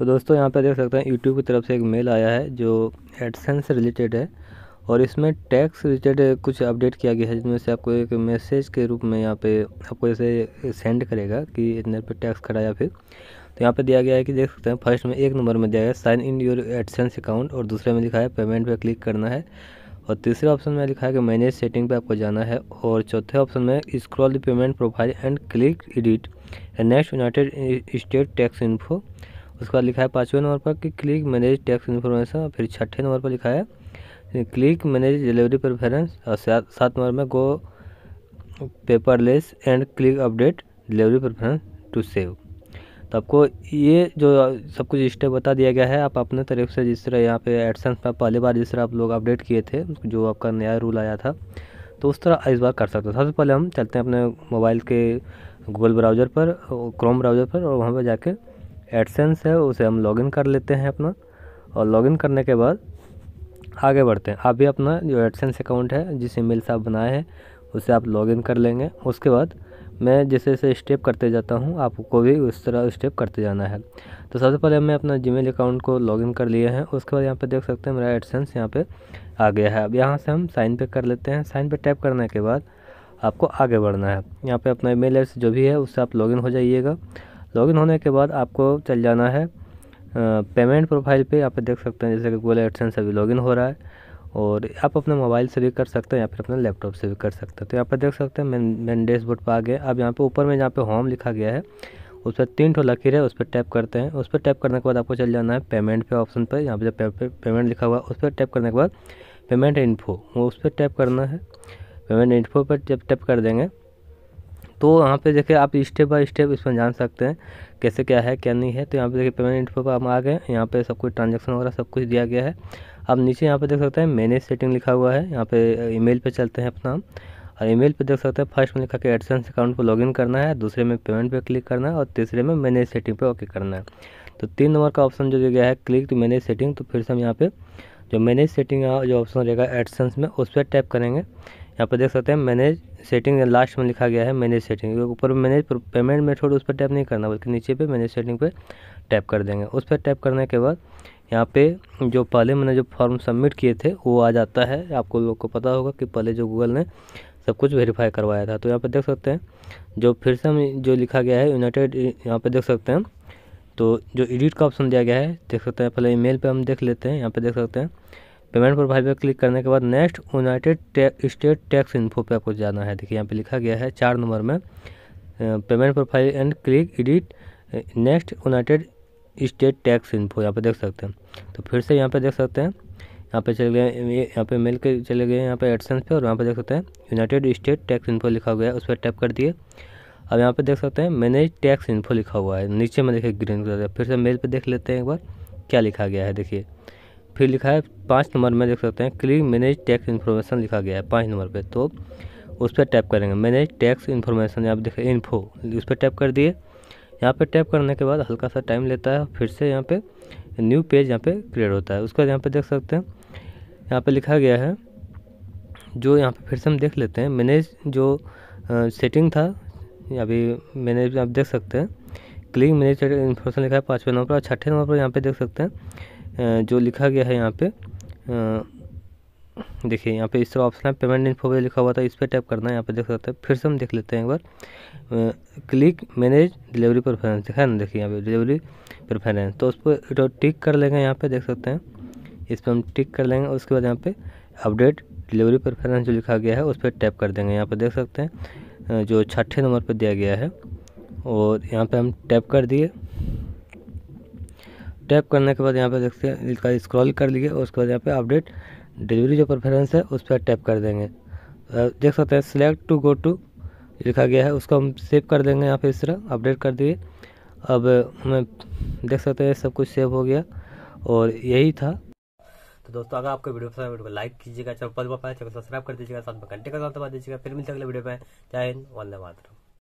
तो दोस्तों यहाँ पर देख सकते हैं यूट्यूब की तरफ से एक मेल आया है जो एडसेंस रिलेटेड है और इसमें टैक्स रिलेटेड कुछ अपडेट किया गया है जिसमें से आपको एक मैसेज के रूप में यहाँ पे आपको जैसे सेंड करेगा कि इतने पे टैक्स खड़ा या फिर तो यहाँ पे दिया गया है कि देख सकते हैं फर्स्ट में एक नंबर में दिया गया sign in your AdSense account और दूसरे में लिखा है पेमेंट पर पे क्लिक करना है और तीसरे ऑप्शन में लिखा है कि मैनेज सेटिंग पर आपको जाना है और चौथे ऑप्शन में scroll the payment profile and click edit next United State tax info उसके बाद लिखा है पाँचवें नंबर पर कि क्लिक मैनेज टैक्स इन्फॉर्मेशन फिर छठे नंबर पर लिखा है क्लिक मैनेज डिलीवरी प्रेफरेंस और सात नंबर में go paperless and click update delivery preference to save तो आपको ये जो सब कुछ स्टेप बता दिया गया है आप अपने तरफ से जिस तरह यहाँ पे एडसेंस में पहली बार जिस तरह आप लोग अपडेट किए थे जो आपका नया रूल आया था तो उस तरह इस बार कर सकते हो सबसे पहले हम चलते हैं अपने मोबाइल के गूगल ब्राउज़र पर क्रोम ब्राउज़र पर और वहाँ पर जाके एडसेंस है उसे हम लॉगिन कर लेते हैं अपना और लॉगिन करने के बाद आगे बढ़ते हैं आप भी अपना जो एडसेंस अकाउंट है जिस ईमेल से आप बनाए हैं उसे आप लॉगिन कर लेंगे उसके बाद मैं जैसे जैसे स्टेप करते जाता हूँ आपको भी उस तरह स्टेप करते जाना है तो सबसे पहले मैं अपना जीमेल अकाउंट को लॉगिन कर लिए हैं उसके बाद यहाँ पे देख सकते हैं मेरा एडसेंस यहाँ पे आ गया है अब यहाँ से हम साइन पे कर लेते हैं साइन पे टैप करने के बाद आपको आगे बढ़ना है यहाँ पे अपना ई मेल जो भी है उससे आप लॉगिन हो जाइएगा लॉगिन होने के बाद आपको चल जाना है पेमेंट प्रोफाइल पे आप देख सकते हैं जैसे कि गूगल एडसेंस अभी लॉगिन हो रहा है और आप अपने मोबाइल से भी कर सकते हैं या फिर अपने लैपटॉप से भी कर सकते हैं तो यहाँ पर देख सकते हैं मैं डेस डैशबोर्ड पर आ गया अब यहाँ पर ऊपर में जहाँ पे होम लिखा गया है उस पर तीन ठो लकीर है उस पर टैप करते हैं उस पर टैप करने के बाद आपको चल जाना है पेमेंट पे ऑप्शन पर यहाँ पर जब पे, पेमेंट लिखा हुआ है उस पर टैप करने के बाद पेमेंट इन्फो वो उस पर टैप करना है पेमेंट इन्फो पर जब टैप कर देंगे तो यहाँ पे देखिए आप स्टेप बाय स्टेप इसमें जान सकते हैं कैसे क्या है क्या नहीं है तो यहाँ पे देखिए पेमेंट इन्फो पर हम आ गए यहाँ पे सब कुछ ट्रांजेक्शन वगैरह सब कुछ दिया गया है आप नीचे यहाँ पे देख सकते हैं मैनेज सेटिंग लिखा हुआ है यहाँ पे ईमेल पे चलते हैं अपना और ईमेल पे देख सकते हैं फर्स्ट में लिखा कि एडसेंस अकाउंट पर लॉगिन करना है दूसरे में पेमेंट पे क्लिक करना है और तीसरे में मैनेज सेटिंग पे ओके करना है तो तीन नंबर का ऑप्शन जो दिया गया है क्लिक टू मैनेज सेटिंग तो फिर से हम यहाँ पर जो मैनेज सेटिंग जो ऑप्शन रहेगा एडसेंस में उस पर टैप करेंगे यहाँ पर देख सकते हैं मैनेज सेटिंग लास्ट में लिखा गया है मैनेज सेटिंग ऊपर मैनेज पेमेंट मेथड उस पर टैप नहीं करना बल्कि नीचे पे मैनेज सेटिंग पे टैप कर देंगे उस पर टैप करने के बाद यहाँ पे जो पहले मैंने जो फॉर्म सबमिट किए थे वो आ जाता है आपको लोग को पता होगा कि पहले जो गूगल ने सब कुछ वेरीफाई करवाया था तो यहाँ पर देख सकते हैं जो फिर से हम जो लिखा गया है यूनाइटेड e- यहाँ पर देख सकते हैं तो जो एडिट का ऑप्शन दिया गया है देख सकते हैं पहले ईमेल पे हम देख लेते हैं यहाँ पे देख सकते हैं पेमेंट प्रोफाइल पर क्लिक करने के बाद next United State tax info पे आपको जाना है देखिए यहाँ पे लिखा गया है चार नंबर में payment profile and click edit next United State tax info यहाँ पे देख सकते हैं तो फिर से यहाँ पे देख सकते हैं यहाँ पे चले गए यहाँ पे मिल के चले गए यहाँ पे एडसेंस पे और यहाँ पे देख सकते हैं यूनाइटेड स्टेट टैक्स इन्फो लिखा हुआ है उस पर टैप कर दिए अब यहाँ पे देख सकते हैं मैनेज टैक्स इन्फो लिखा हुआ है नीचे में देखिए ग्रीन कलर फिर से मेल पे देख लेते हैं एक बार क्या लिखा गया है देखिए फिर लिखा है पाँच नंबर में देख सकते हैं क्लिक मैनेज टैक्स इन्फॉर्मेशन लिखा गया है पाँच नंबर पे तो उस पर टैप करेंगे मैनेज टैक्स इन्फॉर्मेशन आप देखें इन्फो उस पर टैप कर दिए यहाँ पर टैप करने के बाद हल्का सा टाइम लेता है फिर से यहाँ पर न्यू पेज यहाँ पर क्रिएट होता है उसके बाद यहाँ पर देख सकते हैं यहाँ पर लिखा गया है जो यहाँ पर फिर से हम देख लेते हैं मैनेज जो सेटिंग था अभी मैनेज आप देख सकते हैं क्लिक मैनेज इन्फॉर्मेशन लिखा है पाँचवें नंबर पर और छठे नंबर पर यहाँ पे देख सकते हैं जो लिखा गया है यहाँ पे देखिए यहाँ पे इस तरह ऑप्शन है पेमेंट इन फोवे लिखा हुआ था इस पर टैप करना है यहाँ पे देख सकते हैं फिर से हम देख लेते हैं एक बार क्लिक मैनेज डिलीवरी प्रेफरेंस दिखा है ना देखिए यहाँ पे डिलीवरी प्रेफरेंस तो उस पर तो टिक कर लेंगे यहाँ पे देख सकते हैं इस पर हम टिक कर लेंगे उसके बाद यहाँ पे अपडेट डिलीवरी प्रेफरेंस जो लिखा गया है उस पर टैप कर देंगे यहाँ पर देख सकते हैं जो छठे नंबर पर दिया गया है और यहाँ पर हम टैप कर दिए टैप करने के बाद यहाँ पे देखते हैं इसका स्क्रॉल कर लीजिए और उसके बाद यहाँ पे अपडेट डिलीवरी जो प्रेफरेंस है उस पर टैप कर देंगे देख सकते हैं सिलेक्ट टू गो टू लिखा गया है उसको हम सेव कर देंगे यहाँ पे इस तरह अपडेट कर दिए अब हमें देख सकते हैं सब कुछ सेव हो गया और यही था तो दोस्तों अगर आपको वीडियो पसंद है वीडियो को लाइक कीजिएगा चैनल पर पाए चैनल सब्सक्राइब कर दीजिएगा साथ में घंटे का काम दबा दीजिएगा फिर मिलते अगले वीडियो में जय हिंद वंदे मातरम